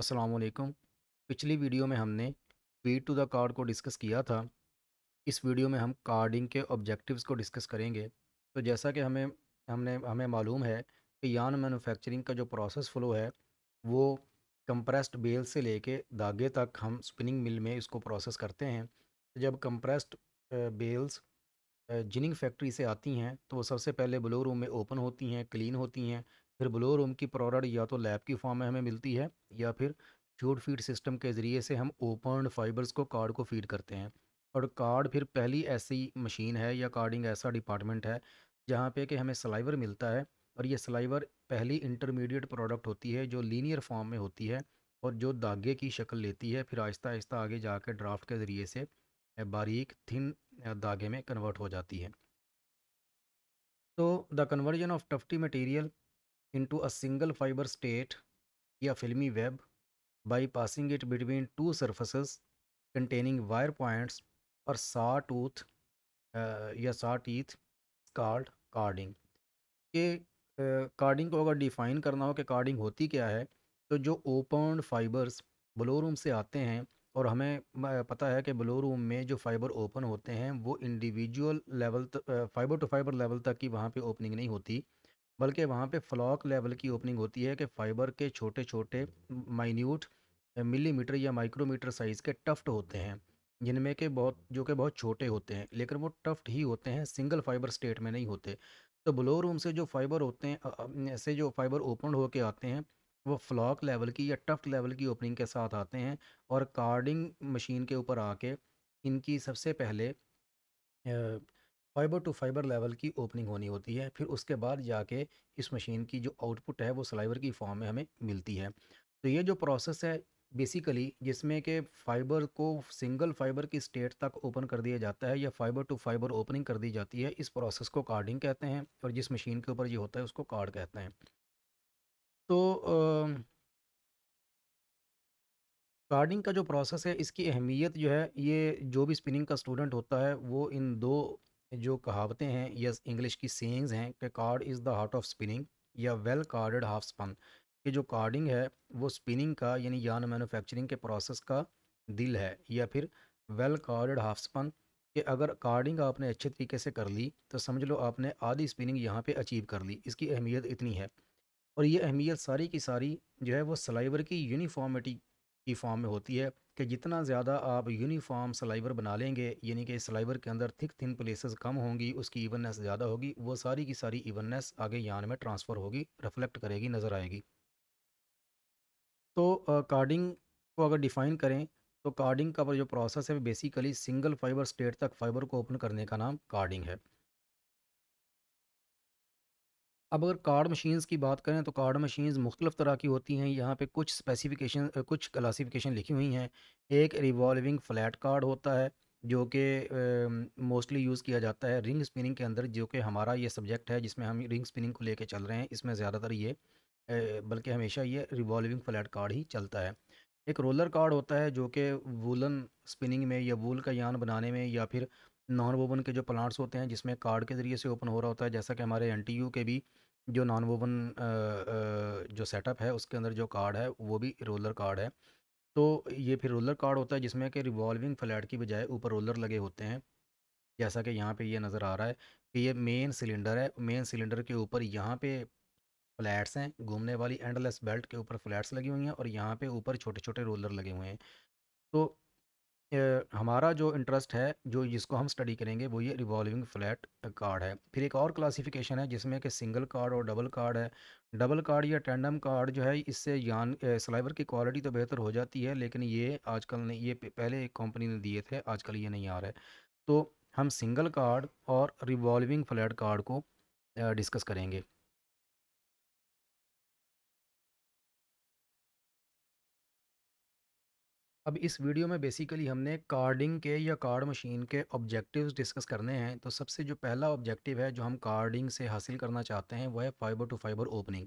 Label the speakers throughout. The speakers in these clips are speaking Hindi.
Speaker 1: असलकम पिछली वीडियो में हमने फीड टू द कार्ड को डिस्कस किया था इस वीडियो में हम कार्डिंग के ऑब्जेक्टिव्स को डिस्कस करेंगे तो जैसा कि हमें हमने हमें मालूम है कि यान मैन्युफैक्चरिंग का जो प्रोसेस फ़्लो है वो कंप्रेस्ड बेल से लेके धागे तक हम स्पिनिंग मिल में इसको प्रोसेस करते हैं जब कंप्रेस्ड बेल्स जिनिंग फैक्ट्री से आती हैं तो वो सबसे पहले ब्लो रूम में ओपन होती हैं क्लीन होती हैं फिर ब्लो रूम की प्रोडक्ट या तो लैब की फॉर्म में हमें मिलती है या फिर शूट फीड सिस्टम के ज़रिए से हम ओपन फाइबर्स को कार्ड को फीड करते हैं और कार्ड फिर पहली ऐसी मशीन है या कार्डिंग ऐसा डिपार्टमेंट है जहाँ पे कि हमें सलाइवर मिलता है और ये सलाइवर पहली इंटरमीडिएट प्रोडक्ट होती है जो लीनियर फॉर्म में होती है और जो धागे की शक्ल लेती है फिर आहिस्ता आहिस्ता आगे जा कर ड्राफ्ट के ज़रिए से बारीक थिन धागे में कन्वर्ट हो जाती है तो the conversion of tufty material into a single fiber state या filmy web by passing it between two surfaces containing wire points or saw sawtooth uh, saw teeth called carding ke ये carding ko agar define karna ho ke carding hoti kya hai to jo opened fibers blow room se aate hain और हमें पता है कि ब्लो रूम में जो फाइबर ओपन होते हैं वो individual level fibre to fibre level तक की वहाँ पे ओपनिंग नहीं होती बल्कि वहाँ पे फ्लॉक लेवल की ओपनिंग होती है कि फाइबर के छोटे छोटे माइन्यूट मिलीमीटर या माइक्रोमीटर साइज़ के टफ्ट होते हैं जिनमें के बहुत जो कि बहुत छोटे होते हैं लेकिन वो टफ्ट ही होते हैं सिंगल फाइबर स्टेट में नहीं होते तो ब्लो रूम से जो फाइबर होते हैं ऐसे जो फाइबर ओपन होके आते हैं वो फ्लॉक लेवल की या टफ्ट लेवल की ओपनिंग के साथ आते हैं और कार्डिंग मशीन के ऊपर आके इनकी सबसे पहले फाइबर टू फाइबर लेवल की ओपनिंग होनी होती है फिर उसके बाद जाके इस मशीन की जो आउटपुट है वो सलाइवर की फॉर्म में हमें मिलती है तो ये जो प्रोसेस है बेसिकली जिसमें कि फाइबर को सिंगल फाइबर की स्टेट तक ओपन कर दिया जाता है या फाइबर टू फाइबर ओपनिंग कर दी जाती है इस प्रोसेस को कार्डिंग कहते हैं और जिस मशीन के ऊपर ये होता है उसको कार्ड कहते हैं तो आ, कार्डिंग का जो प्रोसेस है इसकी अहमियत जो है ये जो भी स्पिनिंग का स्टूडेंट होता है वो इन दो जो कहावतें हैं या इंग्लिश की सेंग्स हैं कि card is the heart of spinning या वेल कार्डेड हाफ स्पन कि जो कार्डिंग है वो स्पिनिंग का यानी यान मैन्युफैक्चरिंग के प्रोसेस का दिल है या फिर वेल कार्डेड हाफ स्पन कि अगर कार्डिंग आपने अच्छे तरीके से कर ली तो समझ लो आपने आधी स्पिनिंग यहाँ पर अचीव कर ली इसकी अहमियत इतनी है और ये अहमियत सारी की सारी जो है वो सलाइवर की यूनिफॉर्मिटी की फॉर्म में होती है कि जितना ज़्यादा आप यूनिफॉर्म सलाइवर बना लेंगे यानी कि सलाइवर के अंदर थिक थिन प्लेसेस कम होंगी उसकी इवननेस ज़्यादा होगी वो सारी की सारी इवननेस आगे यान में ट्रांसफ़र होगी रिफ्लेक्ट करेगी नज़र आएगी तो कार्डिंग को अगर डिफ़ाइन करें तो कार्डिंग का जो प्रोसेस है बेसिकली सिंगल फाइबर स्टेट तक फाइबर को ओपन करने का नाम कार्डिंग है अब अगर कार्ड मशीन्स की बात करें तो कार्ड मशीन्स मुख्तलिफ़ तरह की होती हैं यहाँ पे कुछ स्पेसिफिकेशन कुछ क्लासिफिकेशन लिखी हुई हैं एक रिवॉल्विंग फ्लैट कार्ड होता है जो कि मोस्टली यूज़ किया जाता है रिंग स्पिनिंग के अंदर जो कि हमारा ये सब्जेक्ट है जिसमें हम रिंग स्पिनिंग को कर चल रहे हैं इसमें ज़्यादातर ये बल्कि हमेशा ये रिवॉल्विंग फ्लैट कार्ड ही चलता है एक रोलर कार्ड होता है जो कि वूलन स्पिनिंग में या वूल का यान बनाने में या फिर नॉन वोवन के जो प्लांट्स होते हैं जिसमें कार्ड के ज़रिए से ओपन हो रहा होता है जैसा कि हमारे एन के भी जो नॉन वोवन जो सेटअप है उसके अंदर जो कार्ड है वो भी रोलर कार्ड है तो ये फिर रोलर कार्ड होता है जिसमें कि रिवॉल्विंग फ्लैट की बजाय ऊपर रोलर लगे होते हैं जैसा कि यहाँ पे ये नज़र आ रहा है कि ये मेन सिलेंडर है मेन सिलेंडर के ऊपर यहाँ पे फ्लैट्स हैं घूमने वाली एंडलेस बेल्ट के ऊपर फ्लैट्स लगी हुई हैं और यहाँ पे ऊपर छोटे छोटे रोलर लगे हुए हैं तो हमारा जो इंटरेस्ट है जो जिसको हम स्टडी करेंगे वो ये रिवॉल्विंग फ्लैट कार्ड है फिर एक और क्लासिफिकेशन है जिसमें कि सिंगल कार्ड और डबल कार्ड है डबल कार्ड या टैंडम कार्ड जो है इससे यान सलाइवर की क्वालिटी तो बेहतर हो जाती है लेकिन ये आजकल नहीं ये पहले एक कंपनी ने दिए थे आजकल ये नहीं आ रहा है तो हम सिंगल कार्ड और रिवॉल्विंग फ्लैट कार्ड को डिस्कस करेंगे अब इस वीडियो में बेसिकली हमने कार्डिंग के या कार्ड मशीन के ऑब्जेक्टिव्स डिस्कस करने हैं तो सबसे जो पहला ऑब्जेक्टिव है जो हम कार्डिंग से हासिल करना चाहते हैं वह है फाइबर टू फाइबर ओपनिंग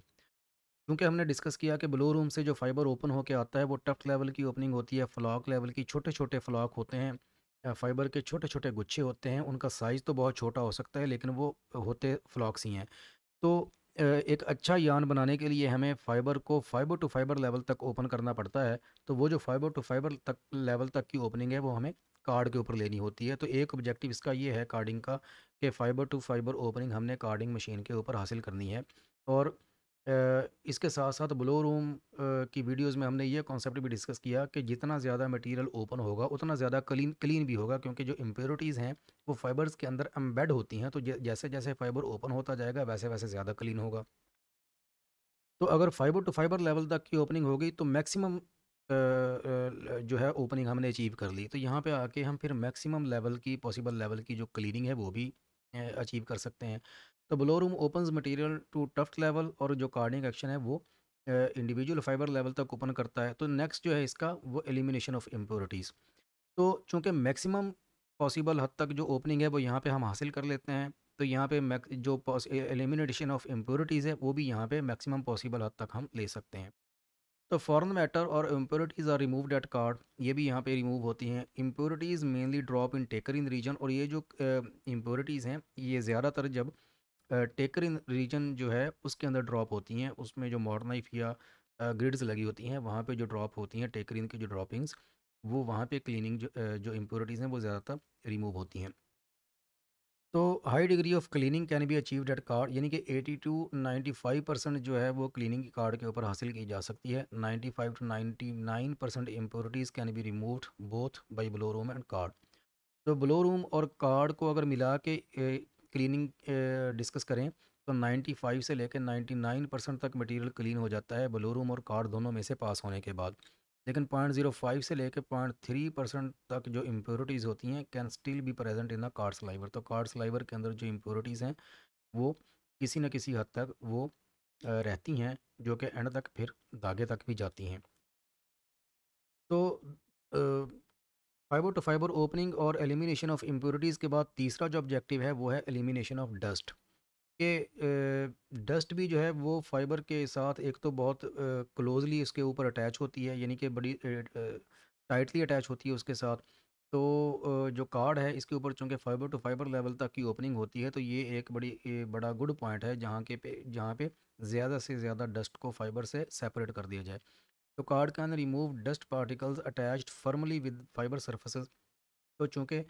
Speaker 1: क्योंकि हमने डिस्कस किया कि ब्लू रूम से जो फाइबर ओपन होकर आता है वो टफ लेवल की ओपनिंग होती है फ्लॉक लेवल की छोटे छोटे फ्लॉक होते हैं फाइबर के छोटे छोटे गुच्छे होते हैं उनका साइज़ तो बहुत छोटा हो सकता है लेकिन वो होते फ्लॉक्स ही हैं तो एक अच्छा यान बनाने के लिए हमें फ़ाइबर को फ़ाइबर टू फ़ाइबर लेवल तक ओपन करना पड़ता है तो वो जो फ़ाइबर टू फ़ाइबर तक लेवल तक की ओपनिंग है वो हमें कार्ड के ऊपर लेनी होती है तो एक ऑब्जेक्टिव इसका ये है कार्डिंग का कि फ़ाइबर टू फ़ाइबर ओपनिंग हमने कार्डिंग मशीन के ऊपर हासिल करनी है और इसके साथ साथ ब्लो रूम की वीडियोस में हमने ये कॉन्सेप्ट भी डिस्कस किया कि जितना ज़्यादा मटेरियल ओपन होगा उतना ज़्यादा क्लीन क्लीन भी होगा क्योंकि जो इम्प्योरिटीज़ हैं वो फाइबर्स के अंदर एम्बेड होती हैं तो जैसे जैसे फाइबर ओपन होता जाएगा वैसे वैसे ज़्यादा क्लीन होगा तो अगर फाइबर टू फाइबर लेवल तक की ओपनिंग होगी तो मैक्सिमम जो है ओपनिंग हमने अचीव कर ली तो यहाँ पे आके हम फिर मैक्सिमम लेवल की पॉसिबल लेवल की जो क्लीनिंग है वो भी अचीव कर सकते हैं तो blow room open material to tuft level और जो कार्डिंग एक्शन है वो इंडिविजुअल फाइबर लेवल तक ओपन करता है तो नेक्स्ट जो है इसका वो एलिमिनेशन ऑफ इम्प्योरिटीज़ तो चूँकि मैक्सिमम पॉसिबल हद तक जो ओपनिंग है वो यहाँ पे हम हासिल कर लेते हैं तो यहाँ पे जो एलिमिनेशन ऑफ इम्प्योरिटीज़ है वो भी यहाँ पे मैक्सिमम पॉसिबल हद तक हम ले सकते हैं तो फॉरन मैटर और impurities are remove that card ये भी यहाँ पे रिमूव होती हैं impurities mainly drop in taker in region और ये जो इम्प्योरिटीज़ हैं ये ज़्यादातर जब टेकर इन रीजन जो है उसके अंदर ड्रॉप होती हैं उसमें जो मॉडर्नाइफ या ग्रिड्स लगी होती हैं वहाँ पे जो ड्रॉप होती हैं टेकर इन की जो ड्रॉपिंग्स वो वहाँ पर क्लिनिंग जो जो इम्प्योरिटीज़ हैं वो ज़्यादातर रिमूव होती हैं तो high degree of cleaning can be achieve at card यानी कि 80 टू 95 परसेंट जो है वो क्लीनिंग की कार्ड के ऊपर हासिल की जा सकती है 95 to 99 percent impurities can be removed both by blow room and card तो ब्लो रूम और कार्ड को अगर मिला के क्लीनिंग डिस्कस करें तो 95 से लेकर 99 परसेंट तक मटेरियल क्लीन हो जाता है ब्लो रूम और कार्ड दोनों में से पास होने के बाद लेकिन पॉइंट जीरो फाइव से लेकर पॉइंट थ्री परसेंट तक जो इम्प्योरिटीज़ होती हैं can still be present in the card sliver तो कार्ड स्लाइवर के अंदर जो इम्प्योरिटीज़ हैं वो किसी न किसी हद तक वो रहती हैं जो कि एंड तक फिर धागे तक भी जाती हैं तो फाइबर टू फाइबर ओपनिंग और एलिमिनेशन ऑफ इम्प्योरिटीज़ के बाद तीसरा जो ऑब्जेक्टिव है वो है एलिमिनेशन ऑफ डस्ट कि डस्ट भी जो है वो फाइबर के साथ एक तो बहुत क्लोजली इसके ऊपर अटैच होती है यानी कि बड़ी टाइटली अटैच होती है उसके साथ तो जो कार्ड है इसके ऊपर चूँकि फ़ाइबर टू फाइबर लेवल तक की ओपनिंग होती है तो ये एक बड़ी बड़ा गुड पॉइंट है जहाँ के पे जहाँ पे ज़्यादा से ज़्यादा डस्ट को फाइबर से सेपरेट कर दिया जाए तो card can remove dust particles attached firmly with fibre surface तो चूँकि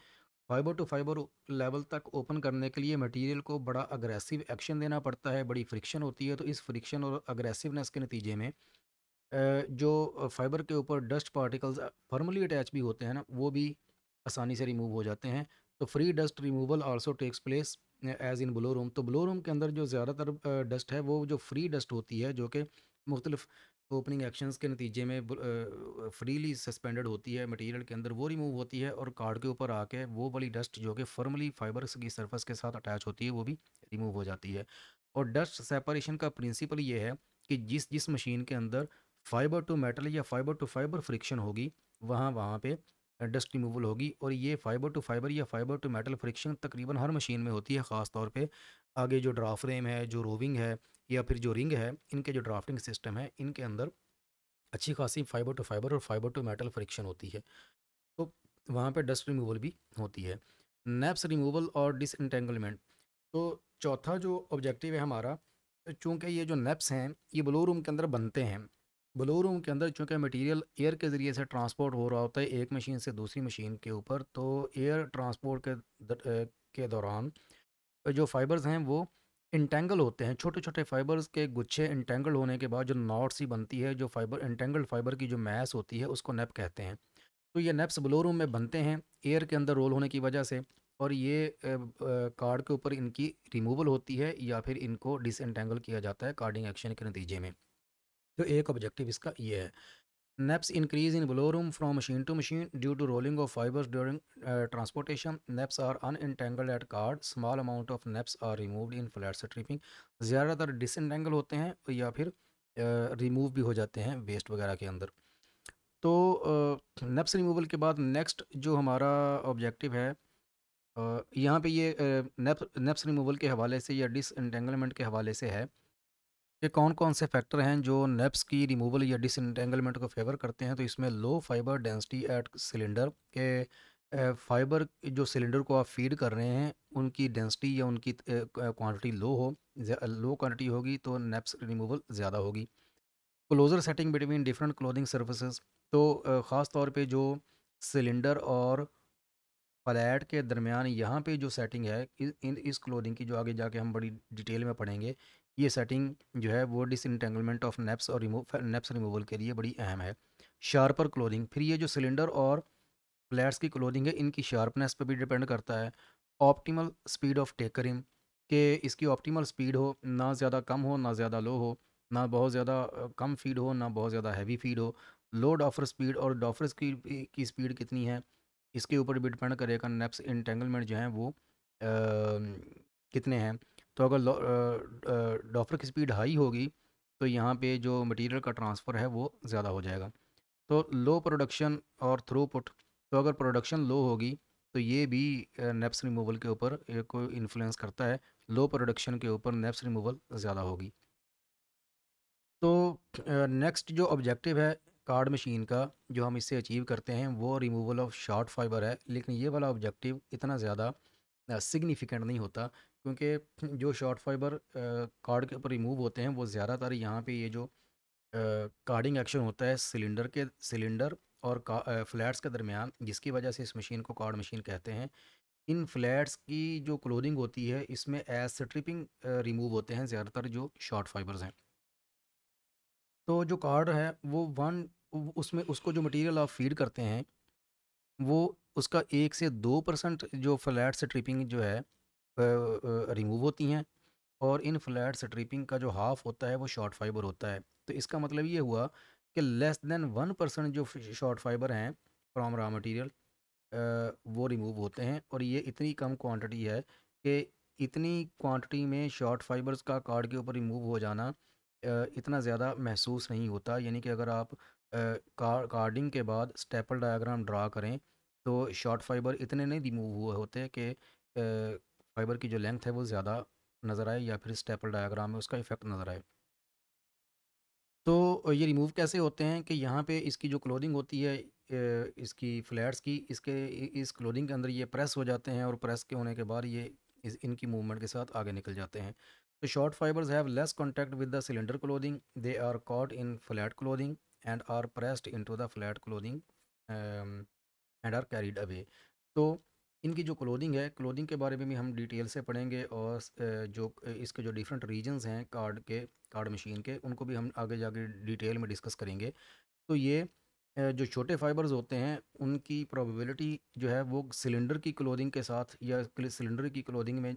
Speaker 1: फाइबर टू फाइबर लेवल तक ओपन करने के लिए मटेरियल को बड़ा अग्रेसिव एक्शन देना पड़ता है बड़ी फ्रिक्शन होती है तो इस फ्रिक्शन और अग्रेसिवनेस के नतीजे में जो फाइबर के ऊपर डस्ट पार्टिकल्स फॉर्मली अटैच भी होते हैं ना वो भी आसानी से रिमूव हो जाते हैं तो free dust removal also takes place as in blow room तो ब्लो रूम के अंदर जो ज़्यादातर डस्ट है वो जो फ्री डस्ट होती है जो कि मुख्तलिफ ओपनिंग तो एक्शंस के नतीजे में फ्रीली सस्पेंडेड होती है मटेरियल के अंदर वो रिमूव होती है और कार्ड के ऊपर आके वो वाली डस्ट जो कि फर्मली फाइबर्स की सरफेस के साथ अटैच होती है वो भी रिमूव हो जाती है और डस्ट सेपरेशन का प्रिंसिपल ये है कि जिस जिस मशीन के अंदर फाइबर टू मेटल या फाइबर टू फाइबर फ्रिक्शन होगी वहाँ वहाँ पर डस्ट रिमूवल होगी और ये फाइबर टू फाइबर या फाइबर टू मेटल फ्रिक्शन तकरीबन हर मशीन में होती है ख़ास तौर पे आगे जो ड्रा फ्रेम है जो रोविंग है या फिर जो रिंग है इनके जो ड्राफ्टिंग सिस्टम है इनके अंदर अच्छी खासी फाइबर टू फाइबर और फाइबर टू मेटल फ्रिक्शन होती है तो वहाँ पर डस्ट रिमूवल भी होती है नेप्स रिमूवल और डिसइंटेंगलमेंट तो चौथा जो ऑब्जेक्टिव है हमारा चूँकि ये जो नेप्स हैं ये ब्लो रूम के अंदर बनते हैं ब्लो रूम के अंदर चूँकि मटेरियल एयर के ज़रिए से ट्रांसपोर्ट हो रहा होता है एक मशीन से दूसरी मशीन के ऊपर तो एयर ट्रांसपोर्ट के के दौरान जो फाइबर्स हैं वो इंटेंगल होते हैं छोटे छोटे फाइबर्स के गुच्छे इंटेंगल होने के बाद जो नॉट सी बनती है जो फाइबर इंटेंगल फाइबर की जो मैस होती है उसको नेप कहते हैं तो ये नेप्स ब्लोरूम में बनते हैं एयर के अंदर रोल होने की वजह से और ये कार्ड के ऊपर इनकी रिमूवल होती है या फिर इनको डिसइंटेंगल किया जाता है कार्डिंग एक्शन के नतीजे में तो एक ऑब्जेक्टिव इसका ये है neps increase in blowroom from machine to machine due to rolling of fibre during transportation neps are untangled at card small amount of neps are removed in flat stripping ज़्यादातर डिसनटेंगल होते हैं या फिर रिमूव uh, भी हो जाते हैं वेस्ट वगैरह के अंदर तो नेप्स uh, रिमूवल के बाद नेक्स्ट जो हमारा ऑब्जेक्टिव है uh, यहाँ पे ये नेप्स रिमूवल के हवाले से या डिस इंटेंगलमेंट के हवाले से है ये कौन कौन से फैक्टर हैं जो नेप्स की रिमूवल या डिसंटेंगलमेंट को फेवर करते हैं तो इसमें low fibre density at cylinder के फाइबर जो सिलेंडर को आप फीड कर रहे हैं उनकी डेंसिटी या उनकी क्वांटिटी लो हो लो क्वांटिटी होगी तो नेप्स रिमूवल ज़्यादा होगी closer setting between different clothing surfaces तो ख़ास तौर पर जो सिलेंडर और फ्लैट के दरमियान यहाँ पे जो सेटिंग है इन इस क्लोदिंग की जो आगे जाके हम बड़ी डिटेल में पढ़ेंगे ये सेटिंग जो है वो डिसइंटेंगलमेंट ऑफ नेप्स और नेप्स रिमूवल के लिए बड़ी अहम है शार्पर क्लोदिंग फिर ये जो सिलेंडर और फ्लैट्स की क्लोदिंग है इनकी शार्पनेस पर भी डिपेंड करता है ऑप्टीमल स्पीड ऑफ टेकरिंग के इसकी ऑप्टीमल स्पीड हो ना ज़्यादा कम हो ना ज़्यादा लो हो ना बहुत ज़्यादा कम फीड हो ना बहुत ज़्यादा हैवी फीड हो लो डॉफर स्पीड और डॉफर्स की की स्पीड कितनी है इसके ऊपर भी डिपेंड करेगा नेप्स इंटेंगलमेंट जो हैं वो आ, कितने हैं तो अगर डॉफर की स्पीड हाई होगी तो यहाँ पे जो मटेरियल का ट्रांसफ़र है वो ज़्यादा हो जाएगा तो लो प्रोडक्शन और थ्रूपुट तो अगर प्रोडक्शन लो होगी तो ये भी नेप्स रिमूवल के ऊपर को इन्फ्लुएंस करता है लो प्रोडक्शन के ऊपर नेप्स रिमूवल ज़्यादा होगी तो नेक्स्ट जो ऑब्जेक्टिव है कार्ड मशीन का जो हम इससे अचीव करते हैं वो रिमूवल ऑफ शॉर्ट फाइबर है लेकिन ये वाला ऑब्जेक्टिव इतना ज़्यादा सिग्निफिकेंट नहीं होता क्योंकि जो शॉर्ट फाइबर कार्ड के ऊपर रिमूव होते हैं वो ज़्यादातर यहाँ पे ये जो कार्डिंग एक्शन होता है सिलेंडर के सिलेंडर और फ्लैट्स के दरमियान जिसकी वजह से इस मशीन को कार्ड मशीन कहते हैं इन फ्लैट्स की जो क्लोदिंग होती है इसमें एज स्ट्रिपिंग रिमूव होते हैं ज़्यादातर जो शॉर्ट फाइबर्स हैं तो जो कार्ड है वो वन उसमें उसको जो मटेरियल आप फीड करते हैं वो उसका एक से दो परसेंट जो फ्लैट ट्रिपिंग जो है रिमूव होती हैं और इन फ्लैट स्ट्रिपिंग का जो हाफ होता है वो शॉर्ट फाइबर होता है तो इसका मतलब ये हुआ कि लेस दैन वन परसेंट जो शॉर्ट फाइबर हैं फ्राम रॉ मटीरियल वो रिमूव होते हैं और ये इतनी कम क्वांटिटी है कि इतनी क्वांटिटी में शॉर्ट फाइबर्स का कार्ड के ऊपर रिमूव हो जाना इतना ज़्यादा महसूस नहीं होता यानी कि अगर आप कार्डिंग के बाद स्टेपल डायग्राम ड्रा करें तो शॉर्ट फाइबर इतने नहीं रिमूव हुए होते कि फाइबर की जो लेंथ है वो ज़्यादा नज़र आए या फिर स्टेपल डायाग्राम है उसका इफेक्ट नज़र आए तो ये रिमूव कैसे होते हैं कि यहाँ पे इसकी जो क्लोदिंग होती है इसकी फ्लैट्स की इसके इस क्लोदिंग के अंदर ये प्रेस हो जाते हैं और प्रेस के होने के बाद ये इस इनकी मूवमेंट के साथ आगे निकल जाते हैं तो short fibres have less contact with the cylinder clothing they are caught in flat clothing and are pressed to the flat clothing and are carried away तो इनकी जो क्लोदिंग है क्लोदिंग के बारे में भी हम डिटेल से पढ़ेंगे और जो इसके जो डिफरेंट रीजनस हैं कार्ड के कार्ड मशीन के उनको भी हम आगे जाके डिटेल में डिस्कस करेंगे तो ये जो छोटे फाइबर्स होते हैं उनकी प्रोबेबिलिटी जो है वो सिलेंडर की क्लोदिंग के साथ या सिलेंडर की क्लोदिंग में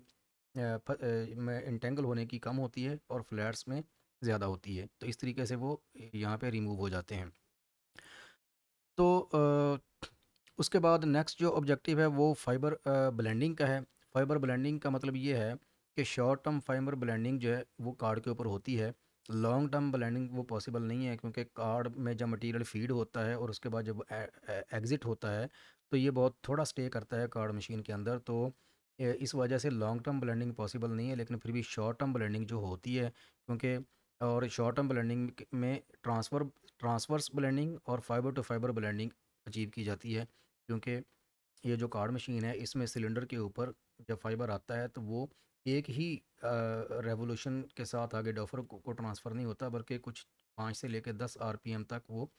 Speaker 1: में इंटेंगल होने की कम होती है और फ्लैट्स में ज़्यादा होती है तो इस तरीके से वो यहाँ पे रिमूव हो जाते हैं तो उसके बाद नेक्स्ट जो ऑब्जेक्टिव है वो फाइबर ब्लेंडिंग का है फाइबर ब्लेंडिंग का मतलब ये है कि शॉर्ट टर्म फाइबर ब्लेंडिंग जो है वो कार्ड के ऊपर होती है लॉन्ग टर्म ब्लेंडिंग वो पॉसिबल नहीं है क्योंकि कार्ड में जब मटेरियल फीड होता है और उसके बाद जब एग्ज़िट e, e, होता है तो ये बहुत थोड़ा स्टे करता है कार्ड मशीन के अंदर तो इस वजह से लॉन्ग टर्म ब्लेंडिंग पॉसिबल नहीं है लेकिन फिर भी शॉर्ट टर्म ब्लेंडिंग जो होती है क्योंकि और शॉर्ट टर्म ब्लेंडिंग में ट्रांसफ़र ट्रांसवर्स ब्लेंडिंग और fibre to fibre blending achieve की जाती है क्योंकि ये जो कार्ड मशीन है इसमें सिलेंडर के ऊपर जब फाइबर आता है तो वो एक ही रेवोल्यूशन के साथ आगे डॉफर को, को ट्रांसफ़र नहीं होता बल्कि कुछ पाँच से लेकर दस आर तक वो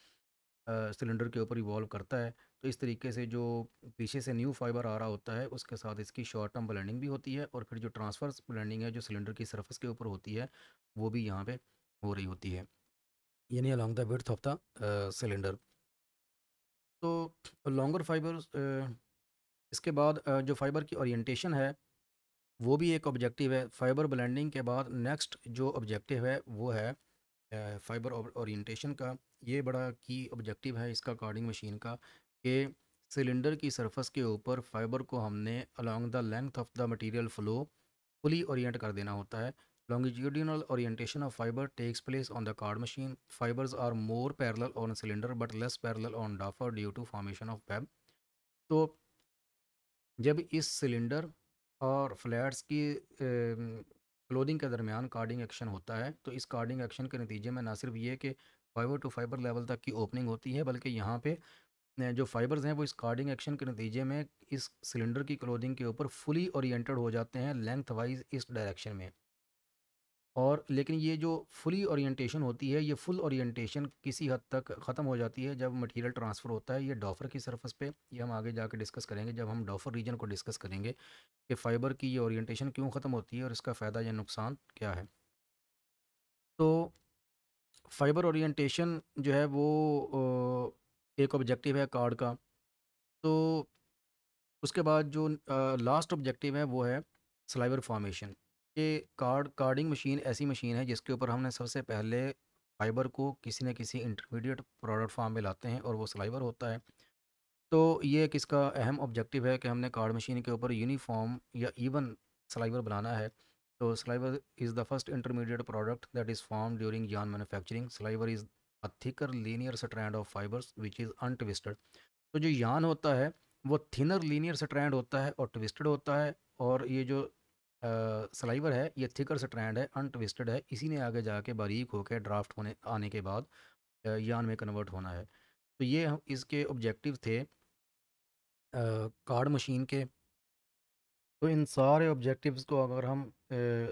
Speaker 1: सिलेंडर के ऊपर इवॉल्व करता है तो इस तरीके से जो पीछे से न्यू फाइबर आ रहा होता है उसके साथ इसकी शॉर्ट टर्म ब्लैंडिंग भी होती है और फिर जो ट्रांसफ़र ब्लैंडिंग है जो सिलेंडर की सरफेस के ऊपर होती है वो भी यहाँ पे हो रही होती है यानी along the width of the cylinder longer fibre इसके बाद जो फाइबर की ओरिएंटेशन है वो भी एक ऑब्जेक्टिव है फाइबर ब्लेंडिंग के बाद नेक्स्ट जो ऑब्जेक्टिव है वो है फाइबर ओरिएंटेशन का ये बड़ा की ऑब्जेक्टिव है इसका कार्डिंग मशीन का कि सिलेंडर की सरफेस के ऊपर फाइबर को हमने along the length of the material flow fully orient कर देना होता है Longitudinal orientation of fiber takes place on the card machine. Fibers are more parallel on cylinder but less parallel on duffer due to formation of web. तो जब इस सिलेंडर और फ्लैट्स की क्लोदिंग के दरमियान कार्डिंग एक्शन होता है तो इस कार्डिंग एक्शन के नतीजे में ना सिर्फ ये कि फाइबर टू फाइबर लेवल तक की ओपनिंग होती है बल्कि यहाँ पे जो फाइबर्स हैं वो इस कार्डिंग एक्शन के नतीजे में इस सिलेंडर की क्लोदिंग के ऊपर फुली ओरिएंटेड हो जाते हैं लेंथ वाइज इस डायरेक्शन में और लेकिन ये जो फुली ओरिएंटेशन होती है ये फुल ओरिएंटेशन किसी हद तक ख़त्म हो जाती है जब मटेरियल ट्रांसफ़र होता है ये डॉफर की सरफेस पे ये हम आगे जाके डिस्कस करेंगे जब हम डॉफर रीजन को डिस्कस करेंगे कि फ़ाइबर की ये ओरिएंटेशन क्यों ख़त्म होती है और इसका फ़ायदा या नुकसान क्या है तो फाइबर ओरिएंटेशन जो है वो एक ऑब्जेक्टिव है कार्ड का तो उसके बाद जो लास्ट ऑब्जेक्टिव है वो है सलाइवर फॉर्मेशन ये कार्ड कार्डिंग मशीन ऐसी मशीन है जिसके ऊपर हमने सबसे पहले फाइबर को किसी न किसी इंटरमीडिएट प्रोडक्ट फॉर्म में लाते हैं और वो सलाइवर होता है तो ये एक इसका अहम ऑब्जेक्टिव है कि हमने कार्ड मशीन के ऊपर यूनिफॉर्म या इवन सलाइवर बनाना है तो sliver is the first intermediate product that is form during yarn manufacturing sliver is a thicker linear strand of fibres which is twisted तो जो यान होता है वो थिनर लीनियर स्ट्रैंड होता है और ट्विस्टेड होता है और ये जो सलाइवर है ये थिकर स्ट्रैंड है ट्विस्टेड है इसी ने आगे जाके बारीक होकर ड्राफ्ट होने आने के बाद यान में कन्वर्ट होना है तो ये हम इसके ऑब्जेक्टिव थे कार्ड मशीन के तो इन सारे ऑब्जेक्टिव्स को अगर हम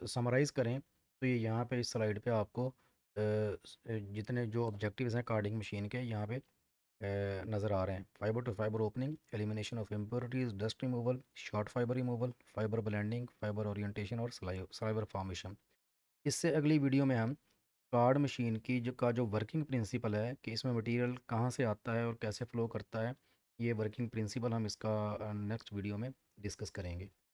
Speaker 1: समराइज़ करें तो ये यहाँ पे इस स्लाइड पे आपको जितने जो ऑब्जेक्टिव्स हैं कार्डिंग मशीन के यहाँ पे नज़र आ रहे हैं fibre to fibre opening elimination of impurities dust removal short fibre removal fibre blending fibre orientation और फाइबर फॉर्मेशन इससे अगली वीडियो में हम कार्ड मशीन की जो का जो वर्किंग प्रिंसिपल है कि इसमें मटेरियल कहाँ से आता है और कैसे फ़्लो करता है ये वर्किंग प्रिंसिपल हम इसका नेक्स्ट वीडियो में डिस्कस करेंगे